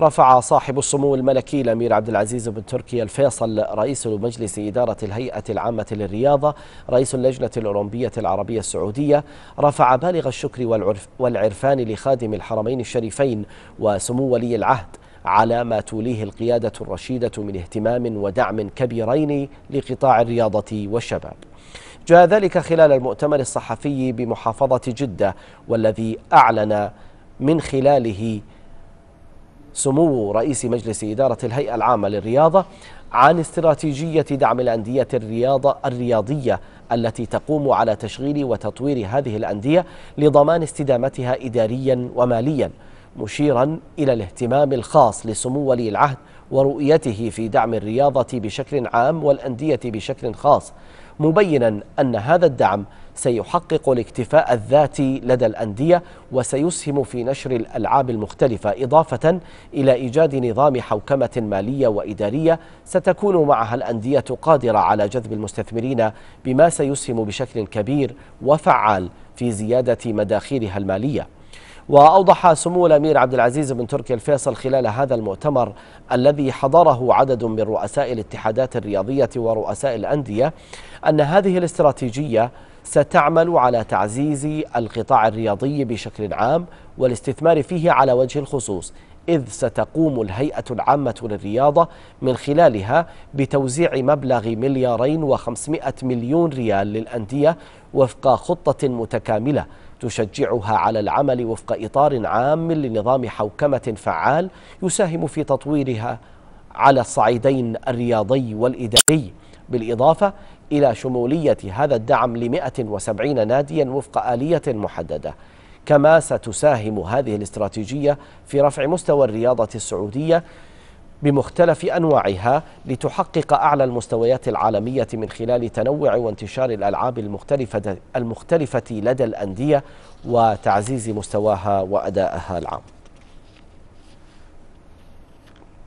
رفع صاحب السمو الملكي الأمير عبد العزيز بن تركي الفيصل رئيس مجلس إدارة الهيئة العامة للرياضة رئيس اللجنة الأولمبية العربية السعودية رفع بالغ الشكر والعرف والعرفان لخادم الحرمين الشريفين وسمو ولي العهد على ما توليه القيادة الرشيدة من اهتمام ودعم كبيرين لقطاع الرياضة والشباب جاء ذلك خلال المؤتمر الصحفي بمحافظة جدة والذي أعلن من خلاله سمو رئيس مجلس إدارة الهيئة العامة للرياضة عن استراتيجية دعم الأندية الرياضة الرياضية التي تقوم على تشغيل وتطوير هذه الأندية لضمان استدامتها إداريا وماليا مشيرا إلى الاهتمام الخاص لسمو ولي العهد ورؤيته في دعم الرياضة بشكل عام والأندية بشكل خاص مبينا أن هذا الدعم سيحقق الاكتفاء الذاتي لدى الأندية وسيسهم في نشر الألعاب المختلفة إضافة إلى إيجاد نظام حوكمة مالية وإدارية ستكون معها الأندية قادرة على جذب المستثمرين بما سيسهم بشكل كبير وفعال في زيادة مداخيلها المالية وأوضح سمو الأمير عبد العزيز بن تركي الفيصل خلال هذا المؤتمر الذي حضره عدد من رؤساء الاتحادات الرياضية ورؤساء الأندية أن هذه الاستراتيجية ستعمل على تعزيز القطاع الرياضي بشكل عام والاستثمار فيه على وجه الخصوص إذ ستقوم الهيئة العامة للرياضة من خلالها بتوزيع مبلغ مليارين وخمسمائة مليون ريال للأندية وفق خطة متكاملة تشجعها على العمل وفق إطار عام لنظام حوكمة فعال يساهم في تطويرها على الصعيدين الرياضي والإداري بالإضافة إلى شمولية هذا الدعم لمائة وسبعين ناديا وفق آلية محددة كما ستساهم هذه الاستراتيجية في رفع مستوى الرياضة السعودية بمختلف انواعها لتحقق اعلى المستويات العالميه من خلال تنوع وانتشار الالعاب المختلفه المختلفه لدى الانديه وتعزيز مستواها وادائها العام